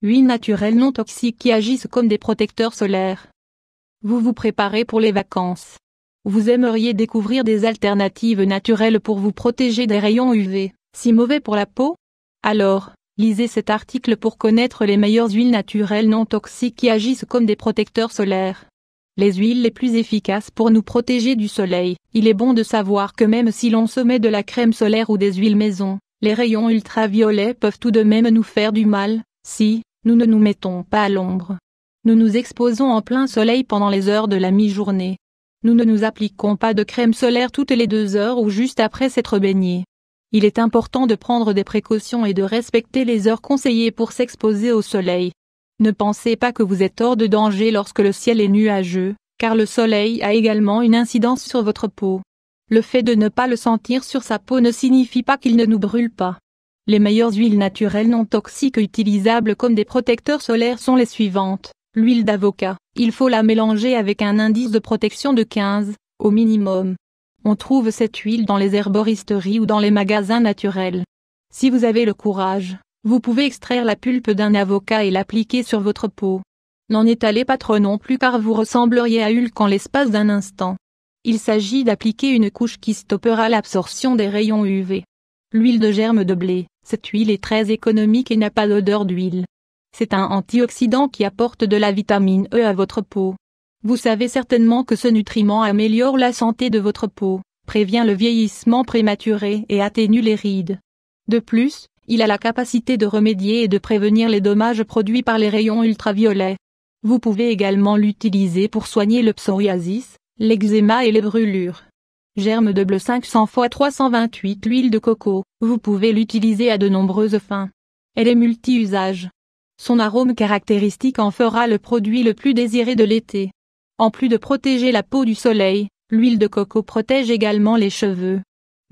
Huiles naturelles non toxiques qui agissent comme des protecteurs solaires. Vous vous préparez pour les vacances. Vous aimeriez découvrir des alternatives naturelles pour vous protéger des rayons UV, si mauvais pour la peau Alors, lisez cet article pour connaître les meilleures huiles naturelles non toxiques qui agissent comme des protecteurs solaires. Les huiles les plus efficaces pour nous protéger du soleil. Il est bon de savoir que même si l'on se met de la crème solaire ou des huiles maison, les rayons ultraviolets peuvent tout de même nous faire du mal, si, nous ne nous mettons pas à l'ombre. Nous nous exposons en plein soleil pendant les heures de la mi-journée. Nous ne nous appliquons pas de crème solaire toutes les deux heures ou juste après s'être baigné. Il est important de prendre des précautions et de respecter les heures conseillées pour s'exposer au soleil. Ne pensez pas que vous êtes hors de danger lorsque le ciel est nuageux, car le soleil a également une incidence sur votre peau. Le fait de ne pas le sentir sur sa peau ne signifie pas qu'il ne nous brûle pas. Les meilleures huiles naturelles non toxiques utilisables comme des protecteurs solaires sont les suivantes. L'huile d'avocat, il faut la mélanger avec un indice de protection de 15, au minimum. On trouve cette huile dans les herboristeries ou dans les magasins naturels. Si vous avez le courage, vous pouvez extraire la pulpe d'un avocat et l'appliquer sur votre peau. N'en étalez pas trop non plus car vous ressembleriez à Hulk en l'espace d'un instant. Il s'agit d'appliquer une couche qui stoppera l'absorption des rayons UV. L'huile de germe de blé, cette huile est très économique et n'a pas d'odeur d'huile. C'est un antioxydant qui apporte de la vitamine E à votre peau. Vous savez certainement que ce nutriment améliore la santé de votre peau, prévient le vieillissement prématuré et atténue les rides. De plus, il a la capacité de remédier et de prévenir les dommages produits par les rayons ultraviolets. Vous pouvez également l'utiliser pour soigner le psoriasis, l'eczéma et les brûlures. Germe de bleu 500 x 328 L'huile de coco, vous pouvez l'utiliser à de nombreuses fins. Elle est multi-usage. Son arôme caractéristique en fera le produit le plus désiré de l'été. En plus de protéger la peau du soleil, l'huile de coco protège également les cheveux.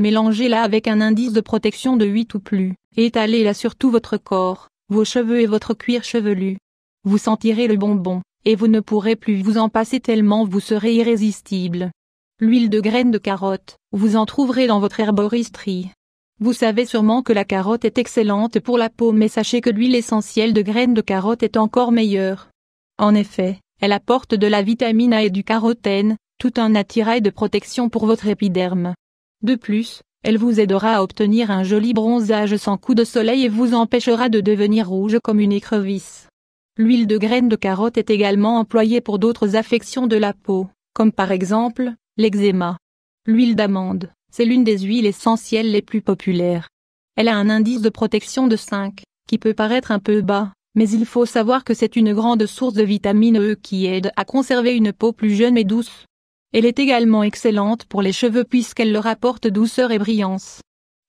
Mélangez-la avec un indice de protection de 8 ou plus, et étalez-la sur tout votre corps, vos cheveux et votre cuir chevelu. Vous sentirez le bonbon, et vous ne pourrez plus vous en passer tellement vous serez irrésistible l'huile de graines de carotte, vous en trouverez dans votre herboristerie. Vous savez sûrement que la carotte est excellente pour la peau mais sachez que l'huile essentielle de graines de carotte est encore meilleure. En effet, elle apporte de la vitamine A et du carotène, tout un attirail de protection pour votre épiderme. De plus, elle vous aidera à obtenir un joli bronzage sans coup de soleil et vous empêchera de devenir rouge comme une écrevisse. L'huile de graines de carotte est également employée pour d'autres affections de la peau, comme par exemple L'eczéma. L'huile d'amande, c'est l'une des huiles essentielles les plus populaires. Elle a un indice de protection de 5, qui peut paraître un peu bas, mais il faut savoir que c'est une grande source de vitamine E qui aide à conserver une peau plus jeune et douce. Elle est également excellente pour les cheveux puisqu'elle leur apporte douceur et brillance.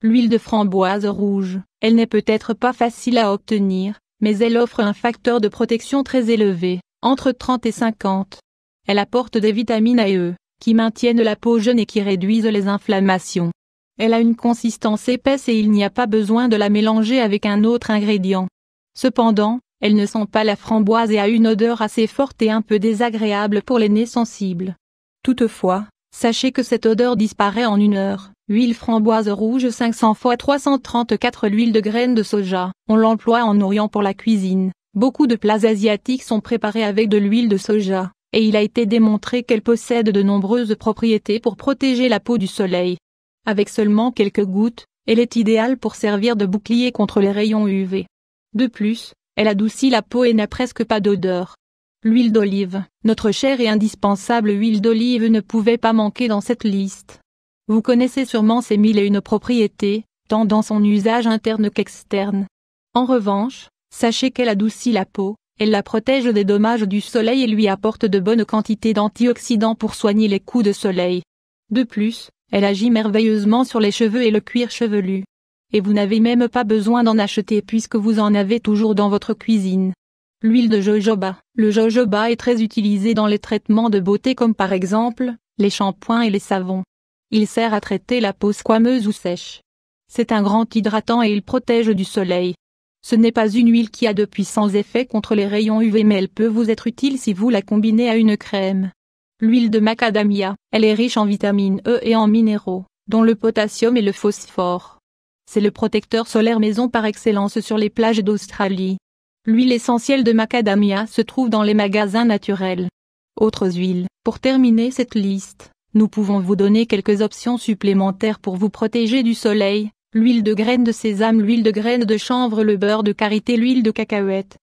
L'huile de framboise rouge, elle n'est peut-être pas facile à obtenir, mais elle offre un facteur de protection très élevé, entre 30 et 50. Elle apporte des vitamines A et E, qui maintiennent la peau jeune et qui réduisent les inflammations. Elle a une consistance épaisse et il n'y a pas besoin de la mélanger avec un autre ingrédient. Cependant, elle ne sent pas la framboise et a une odeur assez forte et un peu désagréable pour les nez sensibles. Toutefois, sachez que cette odeur disparaît en une heure. Huile framboise rouge 500 x 334 L'huile de graines de soja, on l'emploie en Orient pour la cuisine. Beaucoup de plats asiatiques sont préparés avec de l'huile de soja et il a été démontré qu'elle possède de nombreuses propriétés pour protéger la peau du soleil. Avec seulement quelques gouttes, elle est idéale pour servir de bouclier contre les rayons UV. De plus, elle adoucit la peau et n'a presque pas d'odeur. L'huile d'olive, notre chère et indispensable huile d'olive ne pouvait pas manquer dans cette liste. Vous connaissez sûrement ses mille et une propriétés, tant dans son usage interne qu'externe. En revanche, sachez qu'elle adoucit la peau, elle la protège des dommages du soleil et lui apporte de bonnes quantités d'antioxydants pour soigner les coups de soleil. De plus, elle agit merveilleusement sur les cheveux et le cuir chevelu. Et vous n'avez même pas besoin d'en acheter puisque vous en avez toujours dans votre cuisine. L'huile de jojoba. Le jojoba est très utilisé dans les traitements de beauté comme par exemple, les shampoings et les savons. Il sert à traiter la peau squameuse ou sèche. C'est un grand hydratant et il protège du soleil. Ce n'est pas une huile qui a de puissants effets contre les rayons UV mais elle peut vous être utile si vous la combinez à une crème. L'huile de macadamia, elle est riche en vitamine E et en minéraux, dont le potassium et le phosphore. C'est le protecteur solaire maison par excellence sur les plages d'Australie. L'huile essentielle de macadamia se trouve dans les magasins naturels. Autres huiles, pour terminer cette liste, nous pouvons vous donner quelques options supplémentaires pour vous protéger du soleil, l'huile de graines de sésame, l'huile de graines de chanvre, le beurre de karité, l'huile de cacahuète,